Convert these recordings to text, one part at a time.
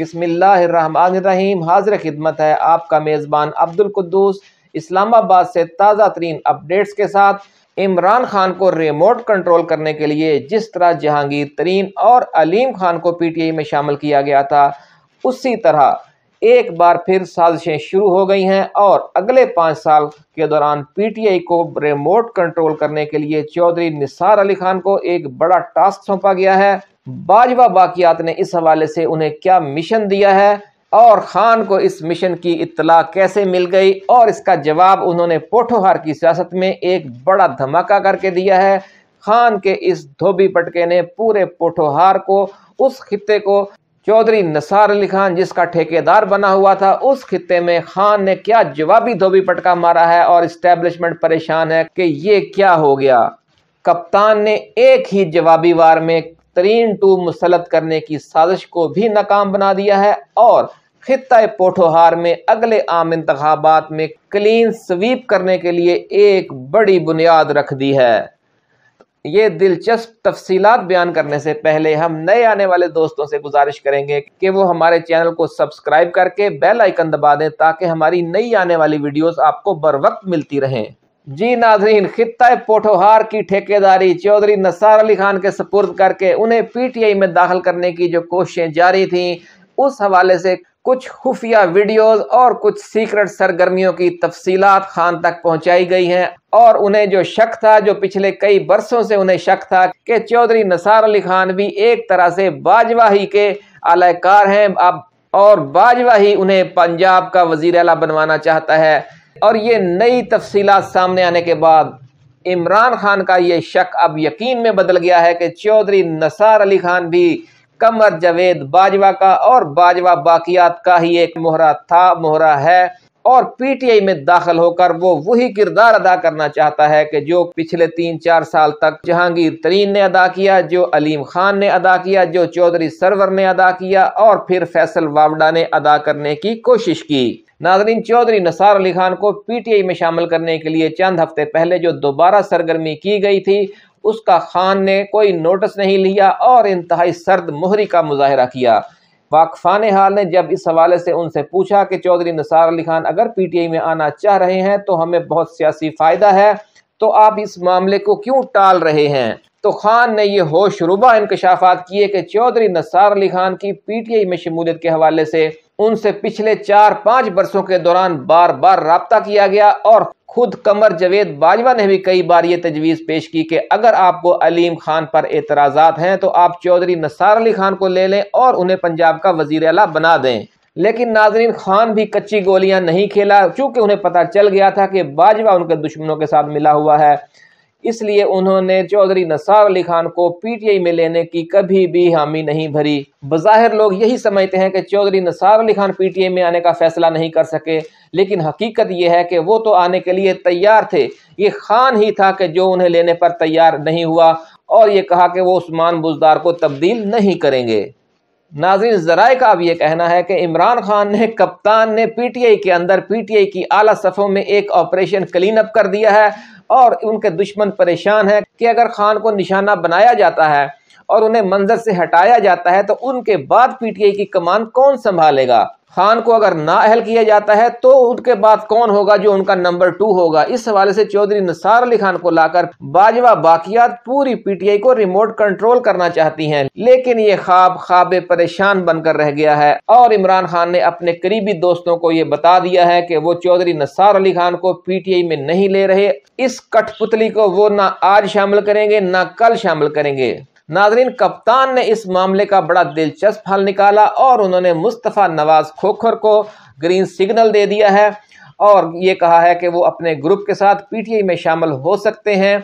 बसमिल्लाम हाजिर खिदमत है आपका मेज़बान अब्दुल कुद्दूस इस्लामाबाद से ताज़ा तरीन अपडेट्स के साथ इमरान खान को रिमोट कंट्रोल करने के लिए जिस तरह जहांगीर तरीन और अलीम खान को पीटीआई में शामिल किया गया था उसी तरह एक बार फिर साजिशें शुरू हो गई हैं और अगले पाँच साल के दौरान पीटीआई को रिमोट कंट्रोल करने के लिए चौधरी निसार अली खान को एक बड़ा टास्क सौंपा गया है बाजवा बाकियात ने इस हवाले से उन्हें क्या मिशन दिया है और ख़ान को इस मिशन की इतला कैसे मिल गई और इसका जवाब उन्होंने पोठोहार की सियासत में एक बड़ा धमाका करके दिया है खान के इस धोबी पटके ने पूरे पोठोहार को उस खत्े को चौधरी नसार अली खान जिसका ठेकेदार बना हुआ था उस खत्े में खान ने क्या जवाबी धोबी पटका मारा है और इस्टेब्लिशमेंट परेशान है कि ये क्या हो गया कप्तान ने एक ही जवाबी वार में तरीन टू मुसलत करने की साजिश को भी नाकाम बना दिया है और खत्ता पोठोहार में अगले आम इंतबात में क्लीन स्वीप करने के लिए एक बड़ी बुनियाद रख दी है ये दिलचस्प तफसी बयान करने से पहले हम नए आने वाले दोस्तों से गुजारिश करेंगे कि वो हमारे चैनल को सब्सक्राइब करके बेल आइकन दबा दें ताकि हमारी नई आने वाली वीडियोस आपको बर वक्त मिलती रहें जी नाजरीन खत्ता पोठोहार की ठेकेदारी चौधरी नसार अली खान के सपुर्द करके उन्हें पीटीआई में दाखिल करने की जो कोशिशें जारी थीं उस हवाले से कुछ खुफिया वीडियोस और कुछ सीक्रेट सरगर्मियों की तफसीलात खान तक पहुंचाई गई हैं और उन्हें जो शक था जो पिछले कई बरसों से उन्हें शक था कि चौधरी नसार अली खान भी एक तरह से बाजवाही के आलाकार हैं अब और बाजवाही उन्हें पंजाब का वजीर अला बनवाना चाहता है और ये नई तफसीलात सामने आने के बाद इमरान खान का ये शक अब यकीन में बदल गया है कि चौधरी नसार अली खान भी कमर जवेद बाजवा का और बाजवा बाकियात का ही एक मोहरा था मोहरा है और पीटीआई में दाखिल होकर वो वही किरदार अदा करना चाहता है कि जो पिछले तीन चार साल तक जहांगीर तरीन ने अदा किया जो अलीम खान ने अदा किया जो चौधरी सरवर ने अदा किया और फिर फैसल वावड़ा ने अदा करने की कोशिश की नाजरीन चौधरी नसार अली खान को पीटीआई में शामिल करने के लिए चंद हफ्ते पहले जो दोबारा सरगर्मी की गई थी उसका खान ने कोई नोटिस नहीं लिया और इंतहाई सर्द मोहरी का मुजाहरा किया वाकफान हाल ने जब इस हवाले से उनसे पूछा कि चौधरी नसार अली खान अगर पीटीआई में आना चाह रहे हैं तो हमें बहुत सियासी फ़ायदा है तो आप इस मामले को क्यों टाल रहे हैं तो खान ने यह होश रुबा इंकशाफात किए कि चौधरी नसार अली खान की पीटीआई में शमूलियत के हवाले से उनसे पिछले चार पांच बरसों के दौरान बार बार रबता किया गया और खुद कमर जवेद बाजवा ने भी कई बार ये तजवीज़ पेश की कि अगर आपको अलीम खान पर एतराजात हैं तो आप चौधरी नसार अली खान को ले लें और उन्हें पंजाब का वजीर अला बना दें लेकिन नाजरीन खान भी कच्ची गोलियां नहीं खेला चूंकि उन्हें पता चल गया था कि बाजवा उनके दुश्मनों के साथ मिला हुआ है इसलिए उन्होंने चौधरी नसार अली खान को पीटीआई में लेने की कभी भी हामी नहीं भरी बज़ाहिर लोग यही समझते हैं कि चौधरी नसार अली खान पीटीआई में आने का फैसला नहीं कर सके लेकिन हकीकत यह है कि वो तो आने के लिए तैयार थे ये खान ही था कि जो उन्हें लेने पर तैयार नहीं हुआ और ये कहा कि वो उस्मान बुजदार को तब्दील नहीं करेंगे नाजिर जराए का अब यह कहना है कि इमरान खान ने कप्तान ने पीटीआई के अंदर पीटीआई की आला सफ़ों में एक ऑपरेशन क्लीन अप कर दिया है और उनके दुश्मन परेशान हैं कि अगर खान को निशाना बनाया जाता है और उन्हें मंजर से हटाया जाता है तो उनके बाद पीटीआई की कमान कौन संभालेगा खान को अगर ना अहल किया जाता है तो उनके बाद कौन होगा जो उनका नंबर टू होगा इस हवाले से चौधरी निसार अली खान को लाकर बाजवा बाकियात पूरी पीटीआई को रिमोट कंट्रोल करना चाहती हैं लेकिन ये खाब खाबे परेशान बनकर रह गया है और इमरान खान ने अपने करीबी दोस्तों को ये बता दिया है कि वो चौधरी निसार अली खान को पीटीआई में नहीं ले रहे इस कठपुतली को वो ना आज शामिल करेंगे ना कल शामिल करेंगे नाजरीन कप्तान ने इस मामले का बड़ा दिलचस्प हल निकाला और उन्होंने मुस्तफ़ा नवाज़ खोखर को ग्रीन सिग्नल दे दिया है और ये कहा है कि वो अपने ग्रुप के साथ पीटीआई में शामिल हो सकते हैं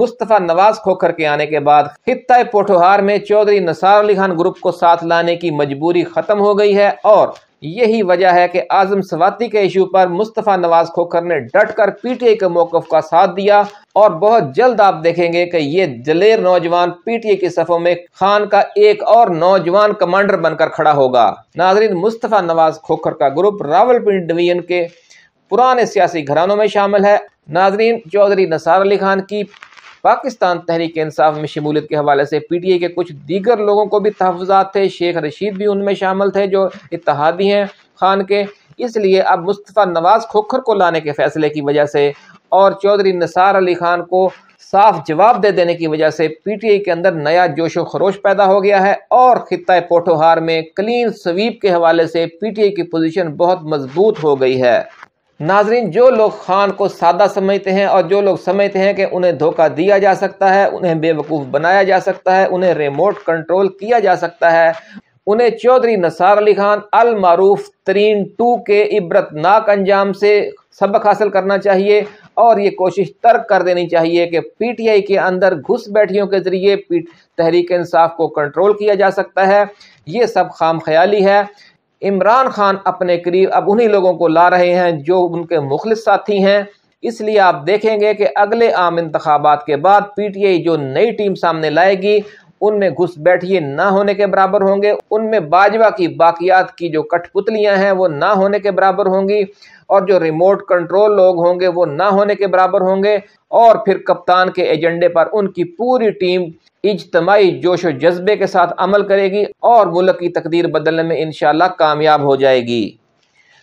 मुस्तफ़ा नवाज खोखर के आने के बाद खत्ता पोठोहार में चौधरी नसार अली खान ग्रुप को साथ लाने की मजबूरी ख़त्म हो गई है और यही वजह है कि आजम सवाती के इशू पर मुस्तफ़ा नवाज खोखर ने डट कर पीटीए के मौकफ का साथ दिया और बहुत जल्द आप देखेंगे कि ये दलेर नौजवान पीटीए के सफ़ों में खान का एक और नौजवान कमांडर बनकर खड़ा होगा नाजरीन मुस्तफ़ा नवाज खोखर का ग्रुप रावल पिंड डिवीजन के पुराने सियासी घरानों में शामिल है नाजरीन चौधरी नसार अली खान की पाकिस्तान तहरीक इंसाफ में शमूलियत के हवाले से पी टी आई के कुछ दीगर लोगों को भी तहफात थे शेख रशीद भी उनमें शामिल थे जो इतिहादी हैं खान के इसलिए अब मुस्तफ़ा नवाज़ खोखर को लाने के फैसले की वजह से और चौधरी निसार अली खान को साफ जवाब दे देने की वजह से पीटीआई के अंदर नया जोश व खरोश पैदा हो गया है और खत्े पोठोहार में क्लीन स्वीप के हवाले से पीटीआई की पोजीशन बहुत मजबूत हो गई है नाजरीन जो लोग खान को सादा समझते हैं और जो लोग समझते हैं कि उन्हें धोखा दिया जा सकता है उन्हें बेवकूफ़ बनाया जा सकता है उन्हें रिमोट कंट्रोल किया जा सकता है उन्हें चौधरी नसार अली खान अल मारूफ तरीन टू के इबरतनाक अंजाम से सबक हासिल करना चाहिए और ये कोशिश तर्क कर देनी चाहिए कि पीटीआई के अंदर घुस बैठियों के ज़रिए तहरीक इंसाफ को कंट्रोल किया जा सकता है ये सब खाम ख्याली है इमरान खान अपने करीब अब उन्हीं लोगों को ला रहे हैं जो उनके मुखलिस साथी हैं इसलिए आप देखेंगे कि अगले आम इंतबात के बाद पी टी आई जो नई टीम सामने लाएगी उनमें घुस बैठिए ना होने के बराबर होंगे उनमें बाजवा की बाकियात की जो कठपुतलियां हैं वो ना होने के बराबर होंगी और जो रिमोट कंट्रोल लोग होंगे वो ना होने के बराबर होंगे और फिर कप्तान के एजेंडे पर उनकी पूरी टीम इजतमाही जोश जज्बे के साथ अमल करेगी और मुल्क की तकदीर बदलने में इन कामयाब हो जाएगी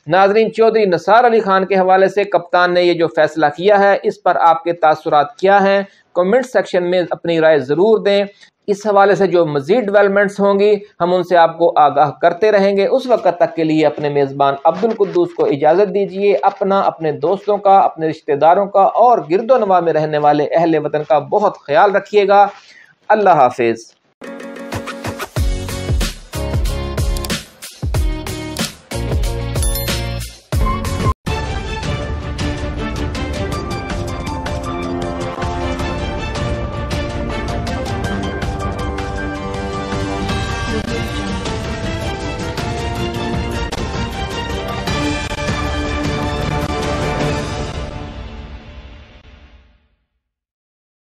नाजरीन चौधरी नसार अली खान के हवाले से कप्तान ने ये जो फैसला किया है इस पर आपके तासरात क्या हैं कमेंट सेक्शन में अपनी राय ज़रूर दें इस हवाले से जो मज़ीद डेवलपमेंट्स होंगी हम उनसे आपको आगाह करते रहेंगे उस वक्त तक के लिए अपने मेज़बान अब्दुल कुद्दूस को इजाज़त दीजिए अपना अपने दोस्तों का अपने रिश्तेदारों का और गिरदोनवा में रहने वाले अहल वतन का बहुत ख्याल रखिएगा अल्लाह हाफिज़